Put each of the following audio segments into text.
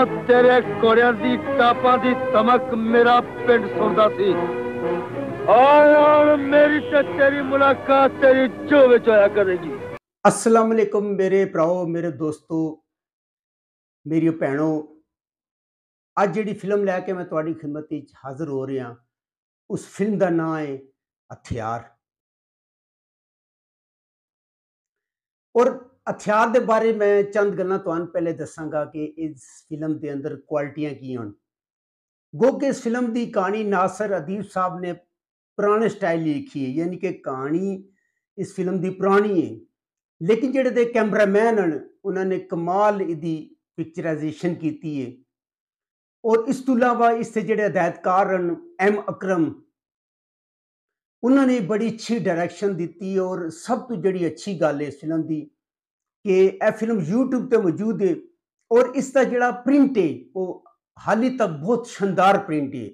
ਉਹ ਤੇਰੇ ਕੋਰਿਆਂ ਦੀ ਤਾਪਾਂ ਦੀ ਤਮਕ ਮੇਰਾ ਪਿੰਡ ਸੁਣਦਾ ਸੀ ਆਹ ਮੇਰੀ ਤੇ ਤੇਰੀ ਮੁਲਾਕਾਤ ਤੇਰੀ ਜੋ ਵਿੱਚ ਹੋਇਆ ਕਰੇਗੀ ਅਸਲਾਮ ਅਲੈਕਮ ਮੇਰੇ ਭਰਾਓ ਮੇਰੇ ਦੋਸਤੋ ਮੇਰੀਓ ਭੈਣੋ ਅੱਜ ਜਿਹੜੀ ਫਿਲਮ ਲੈ ਕੇ ਮੈਂ ਤੁਹਾਡੀ ਖਿਦਮਤ ਵਿੱਚ ਹਾਜ਼ਰ ਹੋ ਰਿਹਾ ਉਸ ਫਿਲਮ ਦਾ ਨਾਮ ਹੈ ਹਥਿਆਰ ਔਰ ہتھیار بارے میں چند گلاں پہلے دساگا کہ اس فلم دے اندر کوالٹیاں کی ہیں کہ اس فلم دی کہانی ناصر ادیف صاحب نے پرانے سٹائل لکھی ہے یعنی کہ کہانی اس فلم دی پرانی ہے لیکن جڑے کیمرامین انہوں نے کمال یہ پکچرائزیشن کی اور اس علاوہ اس سے جڑے ہدتکار ہیں ایم اکرم انہوں نے بڑی اچھی ڈائریکشن دیتی اور سب تو جڑی اچھی گل ہے اس فلم کی اے فلم یوٹیوب تے موجود ہے اور اس جڑا پرنٹ ہے وہ حالی تک بہت شاندار پرنٹ ہے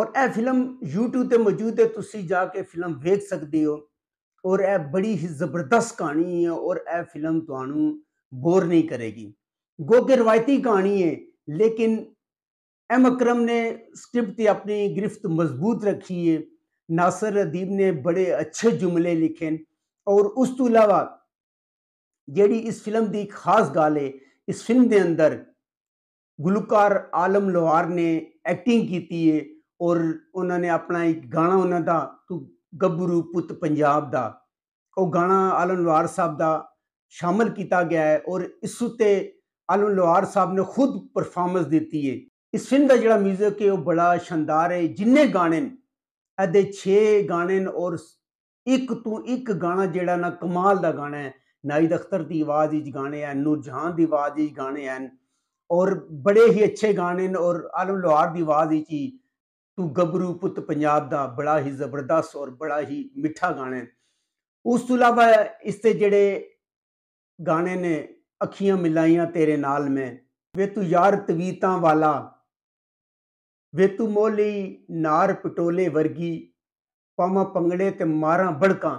اور اے فلم یوٹیوب تے موجود ہے تسی جا کے فلم دیکھ سکتے ہو اور اے بڑی ہی زبردست کہانی ہے اور اے فلم تو بور نہیں کرے گی گو کہ روایتی کہانی ہے لیکن ایم اکرم نے سکرپٹ کی اپنی گرفت مضبوط رکھی ہے ناصر ادیب نے بڑے اچھے جملے لکھے اور اس علاوہ جیڑی اس فلم دی خاص گال ہے اس فلم دے اندر گلوکار عالم لوہار نے ایکٹنگ کیتی ہے اور انہوں نے اپنا ایک گانا انہوں دا تو گبرو پت پنجاب دا او گانا عالم لوہار صاحب دا شامل کیتا گیا ہے اور اس اسے عالم لوہار صاحب نے خود پرفارمنس دیتی ہے اس فلم دا جڑا میوزک ہے وہ بڑا شاندار ہے جن گانے دے چھ گانے اور ایک ایک تو گانا جڑا نا کمال دا گانا ہے नाहिद ਅਖਤਰ ਦੀ ਆਵਾਜ਼ इच ਗਾਣੇ ਐ नूर जहान ਦੀ ਆਵਾਜ਼ इच ਗਾਣੇ हैं ਔਰ ਬੜੇ ਹੀ ਅੱਛੇ ਗਾਣੇ ਨੇ ਔਰ आलम ਲੋਹਾਰ ਦੀ ਆਵਾਜ਼ ਹੀ ही ਤੂੰ ਗੱਭਰੂ ਪੁੱਤ ਪੰਜਾਬ ਦਾ ਬੜਾ ਹੀ ਜ਼ਬਰਦਸਤ ਔਰ ਬੜਾ ਹੀ ਮਿੱਠਾ ਗਾਣਾ ਉਸ ਤੋਂ ਇਲਾਵਾ ਇਸ ਤੇ ਜਿਹੜੇ ਗਾਣੇ ਨੇ ਅੱਖੀਆਂ ਮਿਲਾਈਆਂ ਤੇਰੇ ਨਾਲ ਮੈਂ ਵੇ ਤੂੰ ਯਾਰ ਤਵੀਤਾਂ ਵਾਲਾ ਵੇ ਤੂੰ ਮੋਲੀ ਨਾਰ ਪਟੋਲੇ ਵਰਗੀ ਪਮ ਪੰਗੜੇ ਤੇ ਮਾਰਾਂ ਬੜਕਾਂ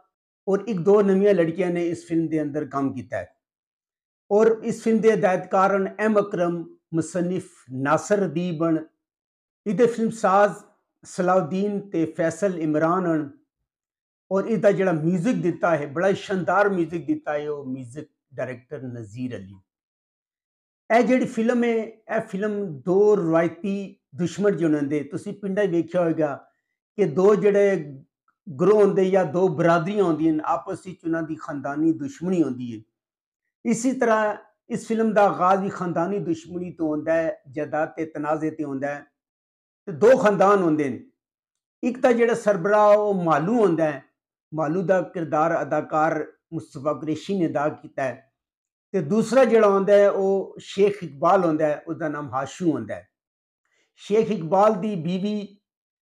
اور ایک دو نمیہ لڑکیاں نے اس فلم دے اندر کام کیا اور اس فلم دے ہدایتکار ایم اکرم مصنف ناصر ادیب ہیں فلم ساز سلاو دین تے فیصل عمران اور جڑا میوزک دیتا ہے بڑا شندار ہی شاندار میوزک دیوزک ڈائریکٹر نظیر علی اے جڑی فلم ہے اے فلم دو روایتی دشمن جی تو اسی پنڈا ہی دیکھا ہوگا کہ دو جڑے ਗਰੋਹ ਹੁੰਦੇ ਜਾਂ ਦੋ ਬਰਾਦਰੀਆਂ ਹੁੰਦੀਆਂ ਨੇ ਆਪਸ ਵਿੱਚ ਉਹਨਾਂ ਦੀ ਖਾਨਦਾਨੀ ਦੁਸ਼ਮਣੀ ਹੁੰਦੀ ਹੈ ਇਸੇ ਤਰ੍ਹਾਂ ਇਸ ਫਿਲਮ ਦਾ ਆਗਾਜ਼ ਵੀ ਖਾਨਦਾਨੀ ਦੁਸ਼ਮਣੀ ਤੋਂ ਹੁੰਦਾ ਹੈ ਜਾਇਦਾਦ ਤੇ ਤਨਾਜ਼ੇ ਤੇ ਹੁੰਦਾ ਹੈ ਤੇ ਦੋ ਖਾਨਦਾਨ ਹੁੰਦੇ ਨੇ ਇੱਕ ਤਾਂ ਜਿਹੜਾ ਸਰਬਰਾ ਉਹ ਮਾਲੂ ਹੁੰਦਾ ਹੈ ਮਾਲੂ ਦਾ ਕਿਰਦਾਰ ਅਦਾਕਾਰ ਮੁਸਤਫਾ ਕੁਰੇਸ਼ੀ ਨੇ ਅਦਾ ਕੀਤਾ ਹੈ ਤੇ ਦੂਸਰਾ ਜਿਹੜਾ ਹੁੰਦਾ ਹੈ ਉਹ ਸ਼ੇਖ ਇਕਬਾਲ ਹੁੰਦਾ ਹੈ ਉਸ ਦਾ ਨਾਮ ਹਾਸ਼ੂ ਹੁੰਦਾ ਹੈ ਸ਼ੇਖ ਇਕਬਾਲ ਦੀ ਬੀਵੀ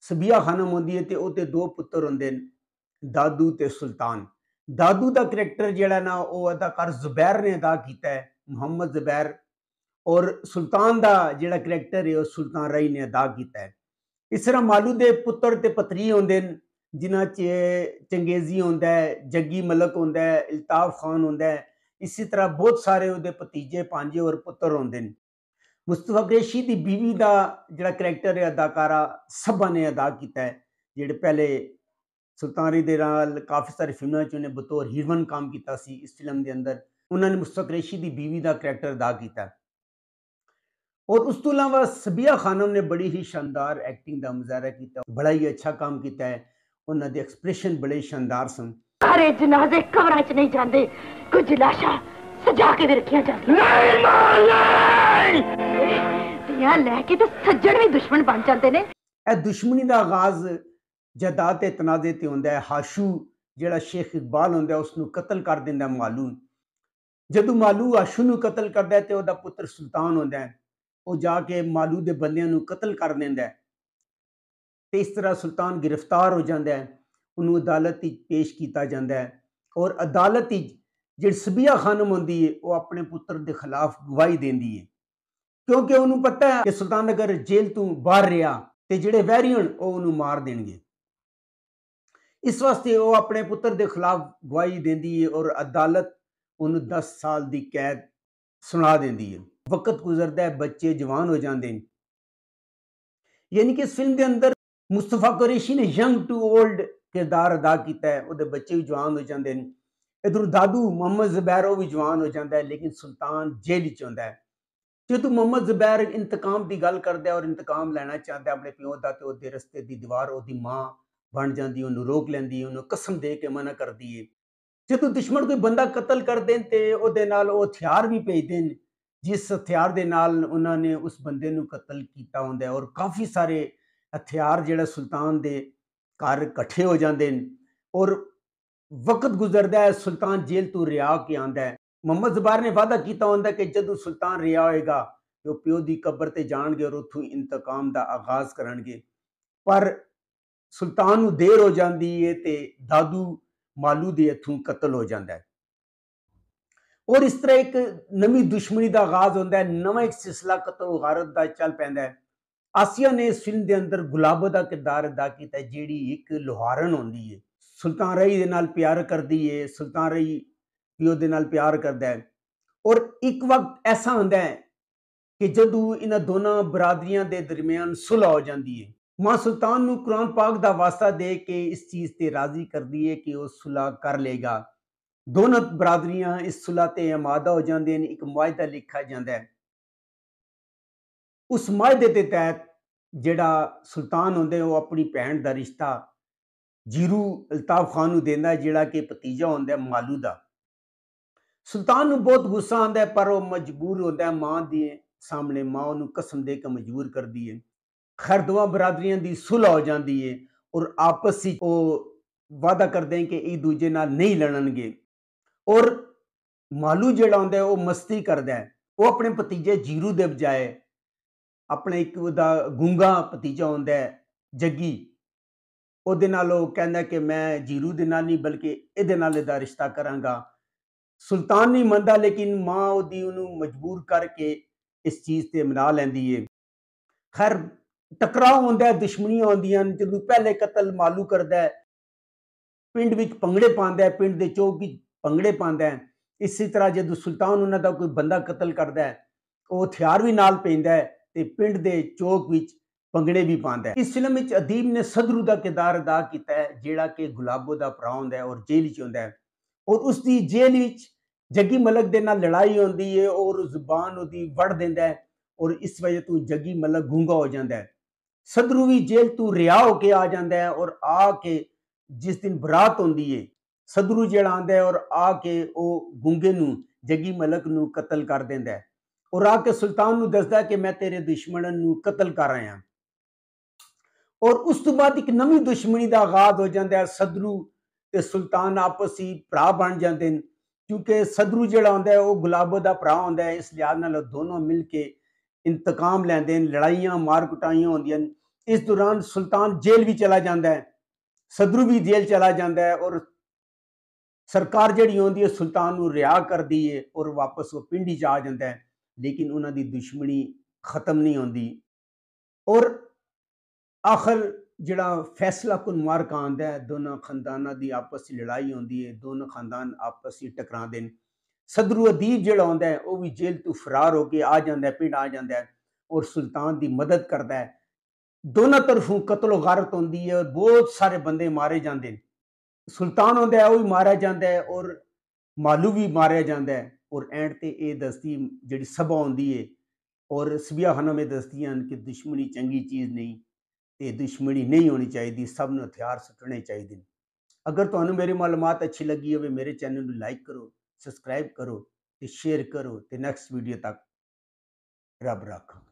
ਸਬੀਆ ਖਾਨਮ ਹੁੰਦੀ ਹੈ ਤੇ ਉਹਦੇ ਦੋ ਪੁੱਤਰ ਹੁੰਦੇ ਨੇ ਦਾਦੂ ਤੇ ਸੁਲਤਾਨ ਦਾਦੂ ਦਾ ਕੈਰੈਕਟਰ ਜਿਹੜਾ ਨਾ ਉਹ ਅਦਾਕਾਰ ਜ਼ੁਬੈਰ ਨੇ ਅਦਾ ਕੀਤਾ ਹੈ ਮੁਹੰਮਦ ਜ਼ੁਬੈਰ ਔਰ ਸੁਲਤਾਨ ਦਾ ਜਿਹੜਾ ਕੈਰੈਕਟਰ ਹੈ ਉਹ ਸੁਲਤਾਨ ਰਾਈ ਨੇ ਅਦਾ ਕੀਤਾ ਹੈ ਇਸ ਤਰ੍ਹਾਂ ਮਾਲੂ ਦੇ ਪੁੱਤਰ ਤੇ ਪਤਰੀ ਹੁੰਦੇ ਨੇ ਜਿਨ੍ਹਾਂ 'ਚ ਚੰਗੇਜ਼ੀ ਹੁੰਦਾ ਹੈ ਜੱਗੀ ਮਲਕ ਹੁੰਦਾ ਹੈ ਇਲਤਾਫ ਖਾਨ ਹੁੰਦਾ ਹੈ ਇਸੇ ਤਰ੍ਹਾਂ ਬਹੁਤ ਸਾਰੇ ਉਹਦੇ ਭਤੀਜੇ ਪਾਂਜੇ ਔਰ ਪੁੱਤਰ ਹੁੰਦੇ ਨੇ ਮੁਸਤਫਾ ਗਰੇਸ਼ੀ ਦੀ ਬੀਵੀ ਦਾ ਜਿਹੜਾ ਕੈਰੈਕਟਰ ਹੈ ਅਦਾਕਾਰਾ ਸਭਾ ਨੇ ਅਦਾ ਕੀਤਾ ਹੈ ਜਿਹੜੇ ਪਹਿਲੇ ਸੁਲਤਾਨੀ ਦੇ ਨਾਲ ਕਾਫੀ ਸਾਰੇ ਫਿਲਮਾਂ 'ਚ ਉਹਨੇ ਬਤੌਰ ਹੀਰਵਨ ਕੰਮ ਕੀਤਾ ਸੀ ਇਸ ਫਿਲਮ ਦੇ ਅੰਦਰ ਉਹਨਾਂ ਨੇ ਮੁਸਤਫਾ ਗਰੇਸ਼ੀ ਦੀ ਬੀਵੀ ਦਾ ਕੈਰੈਕਟਰ ਅਦਾ ਕੀਤਾ ਔਰ ਉਸ ਤੋਂ ਇਲਾਵਾ ਸਬੀਆ ਖਾਨਮ ਨੇ ਬੜੀ ਹੀ ਸ਼ਾਨਦਾਰ ਐਕਟਿੰਗ ਦਾ ਮੁਜ਼ਾਹਰਾ ਕੀਤਾ ਬੜਾ ਹੀ ਅੱਛਾ ਕੰਮ ਕੀਤਾ ਹੈ ਉਹਨਾਂ ਦੇ ਐਕਸਪ੍ਰੈਸ਼ਨ ਬੜੇ ਸ਼ਾਨਦਾਰ ਸਨ ਸਾਰੇ ਜਨਾਜ਼ੇ ਕਬਰਾਂ 'ਚ ਨਹੀਂ ਜਾਂਦੇ ਕੁਝ ਲਾਸ਼ਾਂ ਸਜਾ ਕੇ ਵੀ ਰੱਖੀਆਂ ਜਾਂਦੀਆਂ ਨਹੀਂ ਮਾਂ ਨਹੀਂ لے دشمن بن جائے دشمنی کا آغاز جداد تنازعے ہوتا ہے آشو جہاں شیخ اقبال ہوں اس قتل کر دیا مالو جدو مالو آشو قتل کرتا ہے تو سلطان ہو جا کے مالو بندے قتل کر دینا اس طرح سلطان گرفتار ہو جاتا ہے وہ ادالت پیش کیا جا ادالت جی سبیا خان آدمی ہے وہ اپنے پتر کے خلاف گواہی دینی ہے کیونکہ اُن کو پتا ہے کہ سلطان نگر جیل تو باہر رہا تو جہاں ویرین مار دین گے اس واسطے وہ اپنے پتر کے خلاف گواہی دن اور عدالت دس سال کی قید سنا دقت گزرتا ہے بچے جوان ہو جانے یعنی کے فلم کے اندر مستفا قریشی نے یگ ٹو اولڈ کردار ادا کیا ہے بچے بھی جوان ہو جاتے ہیں ادھر دادو محمد زبیر وہ بھی جوان ہو جاتا ہے لیکن سلطان جیل چی جدو محمد زبیر انتقام دی گل کرتا ہے اور انتقام لینا چاہتا ہے اپنے پیوہ پی رستے دی دیوار دی ماں بن جاتی انہوں روک لینی انہوں قسم دے کے منع کر دیے جدو دشمن کوئی بندہ قتل کر تے او دے نال او تھیار بھی پیج د جس تھیار دے نال انہوں نے اس بندے نو قتل کیتا ہوں دے اور کافی سارے تھیار جڑا سلطان دے کار کٹھے ہو اور وقت گزر دے سلطان جیل تو ریا کے آد ਮੁਹੰਮਦ ਜ਼ਬਾਰ ਨੇ ਵਾਅਦਾ ਕੀਤਾ ਹੁੰਦਾ ਕਿ ਜਦੋਂ ਸੁਲਤਾਨ ਰਿਆ ਹੋਏਗਾ ਉਹ ਪਿਓ ਦੀ ਕਬਰ ਤੇ ਜਾਣਗੇ ਔਰ ਉੱਥੋਂ ਇੰਤਕਾਮ ਦਾ ਆਗਾਜ਼ ਕਰਨਗੇ ਪਰ ਸੁਲਤਾਨ ਨੂੰ ਦੇਰ ਹੋ ਜਾਂਦੀ ਏ ਤੇ ਦਾਦੂ ਮਾਲੂ ਦੇ ਇਥੋਂ ਕਤਲ ਹੋ ਜਾਂਦਾ ਹੈ ਔਰ ਇਸ ਤਰ੍ਹਾਂ ਇੱਕ ਨਵੀਂ ਦੁਸ਼ਮਣੀ ਦਾ ਆਗਾਜ਼ ਹੁੰਦਾ ਹੈ ਨਵਾਂ ਇੱਕ ਸਿਸਲਾ ਕਤਲ ਗਾਰਤ ਦਾ ਚੱਲ ਪੈਂਦਾ ਹੈ ਆਸੀਆ ਨੇ ਇਸ ਫਿਲਮ ਦੇ ਅੰਦਰ ਗੁਲਾਬ ਦਾ ਕਿਰਦਾਰ ਅਦਾ ਕੀਤਾ ਜਿਹੜੀ ਇੱਕ ਲੋਹਾਰਨ ਹੁੰਦੀ ਏ ਸੁਲਤਾਨ ਰਈ ਦੇ ਨਾਲ ਪਿਆਰ ਕਰਦੀ ਏ ਸੁਲਤਾਨ ਰਈ پیار کرد ہے اور ایک وقت ایسا ہوں کہ جدو یہاں دونوں برادریوں کے درمیان سلح ہو جاتی ہے ماں سلطان قرآن پاکستہ دے کے اس چیز سے راضی کر دی ہے کہ وہ سلاح کر لے گا دونوں برادریاں اس سلح امادہ ہو جاندے ہیں ایک معاہدہ لکھا جاندہ ہے اس معاہدے کے تحت جڑا سلطان ہوندے ہیں وہ اپنی پہن دا رشتہ جیرو الطاف خان نو دینا ہے جہاں کہ بتیجا ہوں مالو دا ਸੁਲਤਾਨ ਨੂੰ ਬਹੁਤ ਗੁੱਸਾ ਆਉਂਦਾ ਪਰ ਉਹ ਮਜਬੂਰ ਹੁੰਦਾ ਹੈ ਮਾਂ ਦੀ ਸਾਹਮਣੇ ਮਾਂ ਉਹਨੂੰ ਕਸਮ ਦੇ ਕੇ ਮਜਬੂਰ ਕਰਦੀ ਹੈ ਖਰਦਵਾ ਬਰਾਦਰੀਆਂ ਦੀ ਸੁਲਹ ਹੋ ਜਾਂਦੀ ਹੈ ਔਰ ਆਪਸ ਵਿੱਚ ਉਹ ਵਾਅਦਾ ਕਰਦੇ ਹਨ ਕਿ ਇੱਕ ਦੂਜੇ ਨਾਲ ਨਹੀਂ ਲੜਨਗੇ ਔਰ ਮਾਲੂ ਜਿਹੜਾ ਹੁੰਦਾ ਉਹ ਮਸਤੀ ਕਰਦਾ ਹੈ ਉਹ ਆਪਣੇ ਭਤੀਜੇ ਜੀਰੂ ਦੇ ਬਜਾਏ ਆਪਣੇ ਇੱਕ ਦਾ ਗੁੰਗਾ ਭਤੀਜਾ ਹੁੰਦਾ ਹੈ ਜੱਗੀ ਉਹਦੇ ਨਾਲ ਉਹ ਕਹਿੰਦਾ ਕਿ ਮੈਂ ਜੀਰੂ ਦੇ ਨਾਲ ਨਹੀਂ ਬਲਕਿ ਇਹਦੇ ਨਾਲ ਇਹਦਾ ਰਿਸ਼ਤਾ ਕਰਾਂਗਾ سلطان نہیں منتا لیکن ماں دی انہوں مجبور کر کے اس چیز تے منا لینی ہے خیر ٹکراؤ آتا ہے دشمنیاں آدی جدو پہلے قتل مالو کرد ہے پنڈڑے پہ پنڈ دے چوک پنگڑے پہنتا ہے اسی طرح جدو سلطان انہوں دا کوئی بندہ قتل کرتا ہے او ہتھیار بھی نال تے پنڈ دے چوک پنگڑے بھی پہنتا ہے اس فلم ادیب نے سدرو کا کردار ادا کیتا ہے جیڑا کہ گلابوں کا پرا ہوں اور جیل چ اور اس دی جیل جگی ملک لڑائی ہوتی ہے اور زبان دی وڑ دینا ہے اور اس وجہ تو جگی ملک گونگا ہو جاتا ہے سدرو بھی جیل کے آ اور آ کے جس دن برات صدرو آئی سدرو جہاں اور آ کے او وہ نو جگی ملک نو قتل کر دینا اور آ کے سلطان نسد ہے کہ میں تیرے دشمن نو قتل کر رہا ہوں اور اس تو بعد ایک نمی دشمنی دا آغاز ہو جائے صدرو سلطان آپس ہی پرا بن جاتے ہیں کیونکہ سدرو جہاں آتا ہے وہ گلاب کا پڑا ہوں اس لحاظ میں دونوں مل کے انتقام لینے لڑائیاں مارکٹ ہو اس دوران سلطان جیل بھی چلا جا سدرو بھی جیل چلا جا سرکار جہی آلطان ریا کرتی ہے اور واپس وہ پنڈی چ لیکن انہیں دشمنی ختم نہیں آتی اور آخر جڑا فیصلہ کن مارکا آدھا ہے دونوں خاندانوں کی آپس میں لڑائی آتی ہے دونوں خاندان آپس میں ٹکرا سدرو ادیب آتا ہے وہ بھی جیل ترار ہو کے آ ہے جاتی آ جاتا ہے اور سلطان دی مدد کرتا ہے دونوں طرفوں قتل و غارت ہوندی ہے اور بہت سارے بندے مارے جاندے ہیں سلطان جاتا ہے وہ بھی مارا جاتا ہے اور مالو بھی مارا جاتا ہے اور اینڈ تے اے دستی جڑی سبا ہوندی ہے اور سبیاحانہ میں دستیاں کہ دشمنی چنگی چیز نہیں ਤੇ ਦੁਸ਼ਮਣੀ ਨਹੀਂ ਹੋਣੀ ਚਾਹੀਦੀ ਸਭ ਨੂੰ ਹਥਿਆਰ ਸੁੱਟਣੇ ਚਾਹੀਦੇ ਨੇ ਅਗਰ ਤੁਹਾਨੂੰ ਮੇਰੀ ਮਾਲੂਮਾਤ ਅੱਛੀ ਲੱਗੀ ਹੋਵੇ ਮੇਰੇ ਚੈਨਲ ਨੂੰ ਲਾਈਕ ਕਰੋ ਸਬਸਕ੍ਰਾਈਬ ਕਰੋ ਤੇ ਸ਼ੇਅਰ ਕਰੋ ਤੇ ਨੈਕਸਟ ਵੀਡੀਓ ਤੱਕ ਰੱਬ ਰੱਖੋ